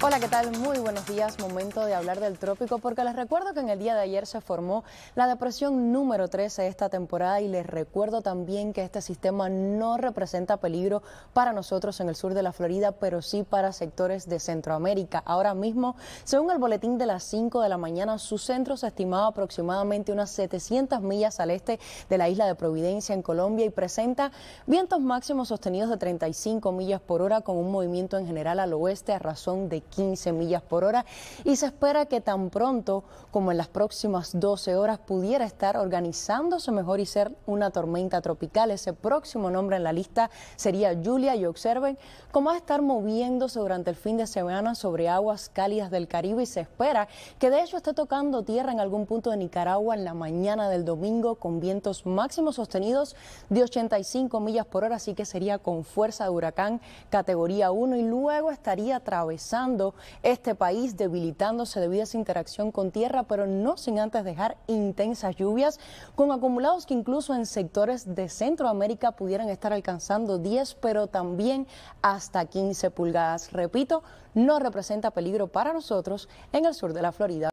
Hola, ¿qué tal? Muy buenos días. Momento de hablar del trópico porque les recuerdo que en el día de ayer se formó la depresión número 13 esta temporada y les recuerdo también que este sistema no representa peligro para nosotros en el sur de la Florida, pero sí para sectores de Centroamérica. Ahora mismo, según el boletín de las 5 de la mañana, su centro se estimaba aproximadamente unas 700 millas al este de la isla de Providencia en Colombia y presenta vientos máximos sostenidos de 35 millas por hora con un movimiento en general al oeste a razón de 15 millas por hora y se espera que tan pronto como en las próximas 12 horas pudiera estar organizándose mejor y ser una tormenta tropical. Ese próximo nombre en la lista sería Julia y observen cómo va a estar moviéndose durante el fin de semana sobre aguas cálidas del Caribe y se espera que de hecho esté tocando tierra en algún punto de Nicaragua en la mañana del domingo con vientos máximos sostenidos de 85 millas por hora, así que sería con fuerza de huracán categoría 1 y luego estaría atravesando este país, debilitándose debido a su interacción con tierra, pero no sin antes dejar intensas lluvias, con acumulados que incluso en sectores de Centroamérica pudieran estar alcanzando 10, pero también hasta 15 pulgadas. Repito, no representa peligro para nosotros en el sur de la Florida.